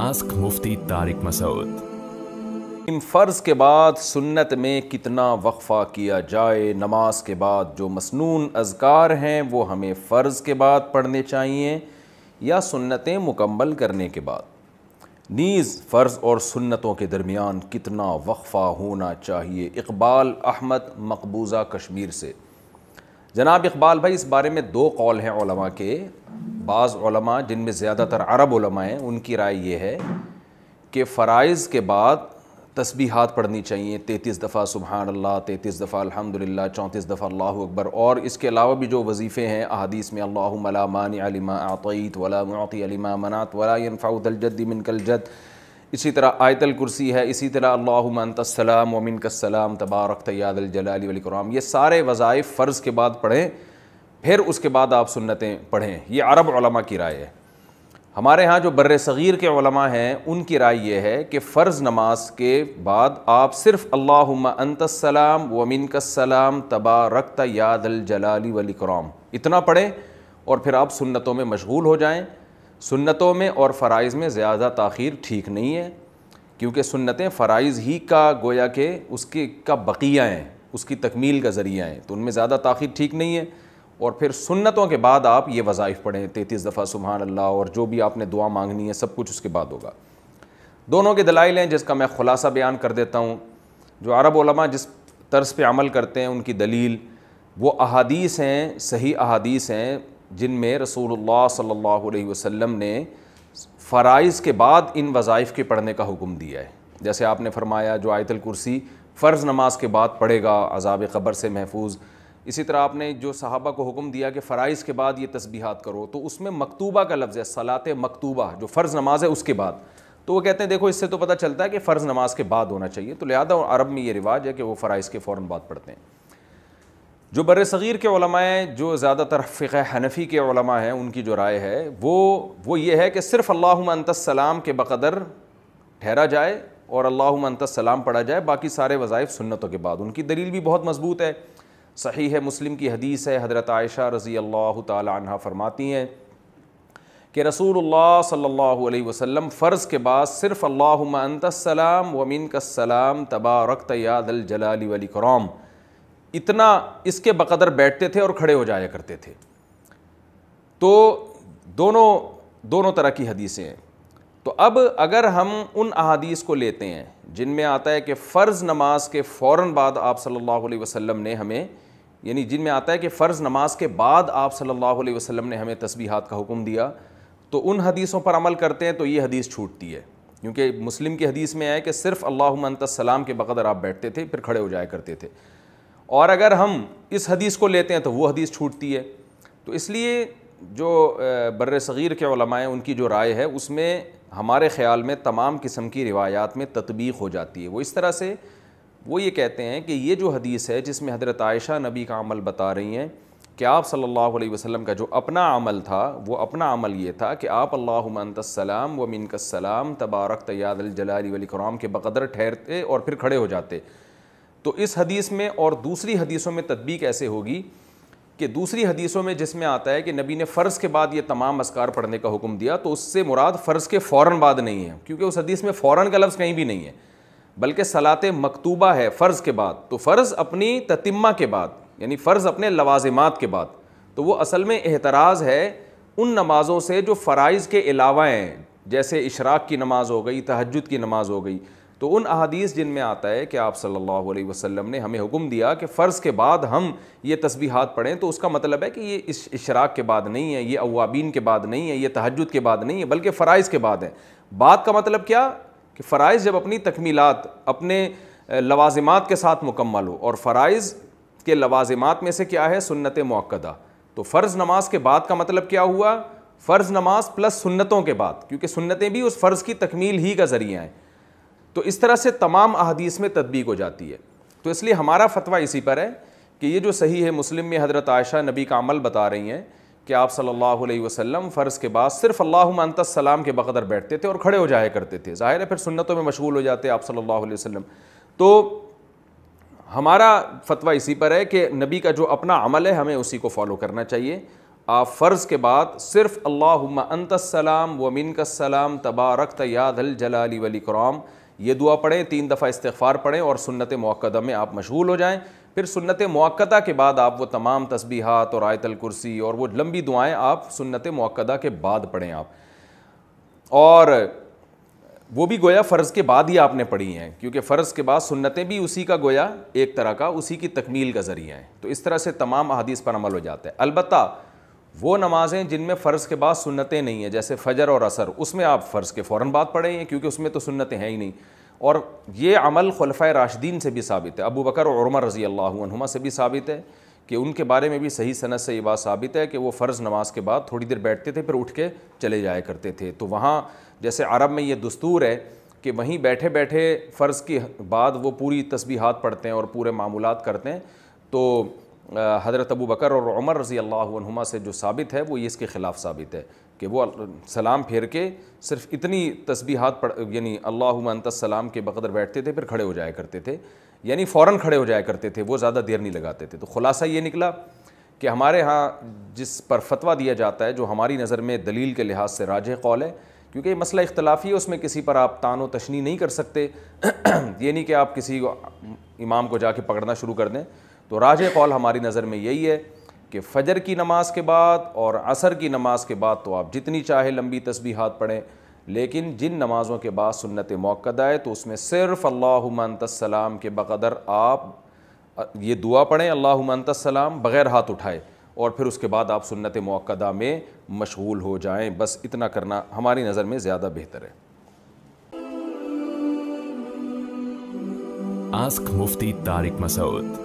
ask Mufti Tariq Masood इन फ़र्ज़ के बाद सुन्नत में कितना वक्फ़ा किया जाए नमाज के बाद जो मसनून अजकार हैं वो हमें फ़र्ज़ के बाद पढ़ने चाहिए या सुन्नतें मुकम्मल करने के बाद नीज़ फ़र्ज़ और सुन्नतों के दरमियान कितना वक्फ़ा होना चाहिए इकबाल अहमद मकबूज़ा कश्मीर से जनाब इकबाल भाई इस बारे में दो कौल हैं ओलमा के बाज़ा जिनमें ज़्यादातर अरब हैं उनकी राय ये है कि फ़रज़ के बाद तस्बीहात पढ़नी चाहिए तैतीस दफ़ा सुबहान अल्लाह तैंतीस दफ़ा अल्हम्दुलिल्लाह चौंतीस दफ़ा अल्लाह अकबर और इसके अलावा भी जो वजीफ़े हैं अदीस में अल्लाह मलामान अलिमा आतईत वला मुआती अलिमा मनात वला यनफ़ाउदलजद मिनकलजद इसी तरह आयतल कुर्सी है इसी तरह अल्लाहमतसलम वमिन कसलम तबारक तैयादलजलाली वलिक्राम ये सारे वज़ाइफ़ फ़र्ज़ के बाद पढ़ें फिर उसके बाद आप सुन्नतें पढ़ें ये अरब की राय है हमारे यहाँ जो बर सग़ीर के हैं उनकी राय यह है कि फ़र्ज़ नमाज के बाद आप सिर्फ़ सलाम वमिन कसलम तबारक तैयादलजलाली वलिक्राम इतना पढ़ें और फिर आप सुन्नतों में मशगूल हो जाएँ सुन्नतों में और फ़राइज़ में ज़्यादा तखीर ठीक नहीं है क्योंकि सुन्नतें फ़राइज ही का गोया के उसके का बकिया हैं उसकी तकमील का ज़रिया हैं तो उनमें ज़्यादा तखीर ठीक नहीं है और फिर सुन्नतों के बाद आप ये वज़ाइफ पढ़ें तैंतीस दफ़ा सुबहान अल्लाह और जो भी आपने दुआ मांगनी है सब कुछ उसके बाद होगा दोनों के दलाइल हैं जिसका मैं ख़ुलासा बयान कर देता हूँ जो अरब उलमा जिस तर्ज पर अमल करते हैं उनकी दलील वो अहादीस हैं सही अहादीस हैं जिनमें रसूलुल्लाह सल्लल्लाहु अलैहि वसल्लम ने फ़राइज़ के बाद इन वज़ाइफ़ के पढ़ने का हुक्म दिया है जैसे आपने फरमाया जो आयतल कुर्सी फ़र्ज़ नमाज के बाद पढ़ेगा अजाब ख़बर से महफूज इसी तरह आपने जो साहबा को हुक्म दिया कि फ़राइज़ के बाद ये तस्बीहात करो तो उसमें मकतूबा का लफ्ज़ है सलात मकतूबा जो फ़र्ज़ नमाज है उसके बाद तो वो कहते हैं देखो इससे तो पता चलता है कि फ़र्ज़ नमाज के बाद होना चाहिए तो लिहाजा अरब में ये रिवाज है कि वो फ़राइज़ के फ़ौर बाद पढ़ते हैं जो बर सग़ीर के जो ज़्यादातर फ़िक हनफ़ी के हैं उनकी जो राय है वो वो ये है कि सिर्फ़ अल्लाह अल्लाहसलाम के बकदर ठहरा जाए और अल्लाह अल्लाहसलाम पढ़ा जाए बाकी सारे वज़ाइफ़ सुन्नतों के बाद उनकी दलील भी बहुत मज़बूत है सही है मुस्लिम की हदीस है हज़रत आयशा रज़ी अल्लाह तहा फरमाती हैं कि रसूल सल्ला वसम फ़र्ज़ के बाद सिर्फ़ अल्लाहसलाम वमिन कसलाम तबारक तयादल जलाली वली कराम इतना इसके बकदर बैठते थे और खड़े हो जाया करते थे तो दोनों दोनों तरह की हदीसें हैं तो अब अगर हम उन अहादीस को लेते हैं जिनमें आता है कि फ़र्ज़ नमाज के फ़ौर बाद आप सल्लल्लाहु अलैहि वसल्लम ने हमें यानी जिनमें आता है कि फ़र्ज़ नमाज के बाद आप सल्लल्लाहु अलैहि वसल्लम ने हमें तस्बीहात का हुक्म दिया तो उन हदीसों पर अमल करते हैं तो ये हदीस छूटती है क्योंकि मुस्लिम की हदीस में आया कि सिर्फ़ अल्लाह सलाम के बकदर आप बैठते थे फिर खड़े हो जाया करते थे और अगर हम इस हदीस को लेते हैं तो वो हदीस छूटती है तो इसलिए जो बर सग़ीर के हैं उनकी जो राय है उसमें हमारे ख़्याल में तमाम किस्म की रिवायात में तदबीक हो जाती है वो इस तरह से वो ये कहते हैं कि ये जो हदीस है जिसमें हज़रत आयशा नबी का अमल बता रही हैं कि आप सल्लल्लाहु अलैहि वसल्लम का जो अपना अमल था वो अपना अमल ये था कि आप अल्लाहतसलाम व मिनकसलाम तबारक तयादल जलाली वली कराम के बकदर ठहरते और फिर खड़े हो जाते तो इस हदीस में और दूसरी हदीसों में तदबीक ऐसे होगी कि दूसरी हदीसों में जिसमें आता है कि नबी ने फ़र्ज़ के बाद ये तमाम असकार पढ़ने का हुक्म दिया तो उससे मुराद फ़र्ज़ के फ़ौर बाद नहीं है क्योंकि उस हदीस में फ़ौर का लफ्ज़ कहीं भी नहीं है बल्कि सलात मकतूबा है फ़र्ज़ के बाद तो फ़र्ज़ अपनी ततिम्मा के बाद यानी फ़र्ज़ अपने लवाजमात के बाद तो वो असल में एतराज़ है उन नमाज़ों से जो फ़राइज के अलावा हैं जैसे इशराक की नमाज़ हो गई तहजद की नमाज़ हो गई तो उन अहादीस जिनमें आता है कि आप सल्लल्लाहु अलैहि वसल्लम ने हमें हुक्म दिया कि फ़र्ज़ के बाद हम ये तस्बीहात पढ़ें तो उसका मतलब है कि ये इस इशराक के बाद नहीं है ये अवाबीन के बाद नहीं है ये तहजद के बाद नहीं है बल्कि फ़रज़ के बाद है बाद का मतलब क्या कि फ़राइज जब अपनी तकमीलत अपने लवाजमात के साथ मुकम्मल हो और फ़राइज के लवाजमात में से क्या है सुन्नत मौक़दा तो फ़र्ज़ नमाज के बाद का मतलब क्या हुआ फ़र्ज़ नमाज प्लस सुन्नतों के बाद क्योंकि सुन्नतें भी उस फ़र्ज़ की तकमील ही का ज़रिया हैं तो इस तरह से तमाम अहदीस में तदबीक हो जाती है तो इसलिए हमारा फतवा इसी पर है कि ये जो सही है मुस्लिम में हज़रत आयशा नबी का अमल बता रही हैं कि आप सल्लल्लाहु अलैहि वसल्लम फ़र्ज़ के बाद सिर्फ अल्लाह सलाम के बकदर बैठते थे और खड़े हो जाया करते थे ज़ाहिर है फिर सुन्नतों में मशगूल हो जाते आप सल्लल्लाहु अलैहि वसल्लम तो हमारा फतवा इसी पर है कि नबी का जो अपना अमल है हमें उसी को फॉलो करना चाहिए आप फ़र्ज़ के बाद सिर्फ अल्लाह सलाम व का सलाम तबारक तयादल जलाली वली कराम ये दुआ पढ़ें तीन दफ़ा इस्तफ़ार पढ़ें और सुन्नत मौक़दा में आप मशगूल हो जाएँ फिर सुन्नत मौक़दा के बाद आप वो तमाम तस्बीहात और आयतल कुर्सी और वो लंबी दुआएं आप सुन्नत मौक़दा के बाद पढ़ें आप और वो भी गोया फ़र्ज़ के बाद ही आपने पढ़ी हैं क्योंकि फ़र्ज़ के बाद सुन्नतें भी उसी का गोया एक तरह का उसी की तकमील का ज़रिया है तो इस तरह से तमाम अहदीस पर अमल हो जाता है अलबत्ता वो नमाज़ें जिनमें फ़र्ज़ के बाद सुन्नतें नहीं हैं जैसे फ़जर और असर उसमें आप फ़र्ज़ के फ़ौर बाद पढ़ें क्योंकि उसमें तो सुन्नतें हैं ही नहीं और ये अमल खलफ़ राशदीन से भी साबित है अबू बकर और उमर रज़ी अल्लाहुमा से भी साबित है कि उनके बारे में भी सही सनत से ये बात साबित है कि वो फ़र्ज़ नमाज के बाद थोड़ी देर बैठते थे फिर उठ के चले जाया करते थे तो वहाँ जैसे अरब में ये दस्तूर है कि वहीं बैठे बैठे फ़र्ज़ के बाद वो पूरी तस्बीहात पढ़ते हैं और पूरे मामूलत करते हैं तो हज़रत अबू बकर और उमर रज़ी अल्लाहुमा से जो साबित है वो ये इसके ख़िलाफ़ साबित है कि वो सलाम फेर के सिर्फ इतनी तस्बीहात पढ़ यानी सलाम के बकदर बैठते थे फिर खड़े हो जाया करते थे यानी फ़ौर खड़े हो जाया करते थे वो ज़्यादा देर नहीं लगाते थे तो ख़ुलासा ये निकला कि हमारे यहाँ जिस पर फतवा दिया जाता है जो हमारी नज़र में दलील के लिहाज से राज कौल है क्योंकि ये मसला इख्तलाफी है उसमें किसी पर आप तान व तशनी नहीं कर सकते ये नहीं कि आप किसी इमाम को जाके पकड़ना शुरू कर दें तो राज कौल हमारी नज़र में यही है कि फ़जर की नमाज़ के बाद और असर की नमाज़ के बाद तो आप जितनी चाहे लंबी हाथ पढ़ें लेकिन जिन नमाज़ों के बाद सुन्नत मौक़दा है तो उसमें सिर्फ़ अल्लाह अल्लाहमतसलाम के बकदर आप ये दुआ पढ़ें अल्लाह अल्लाहमतसलाम बग़ैर हाथ उठाए और फिर उसके बाद आप सुन्नत मौक़दा में मशगूल हो जाएं बस इतना करना हमारी नज़र में ज़्यादा बेहतर है आस्क मुफ्ती तारिक मसूद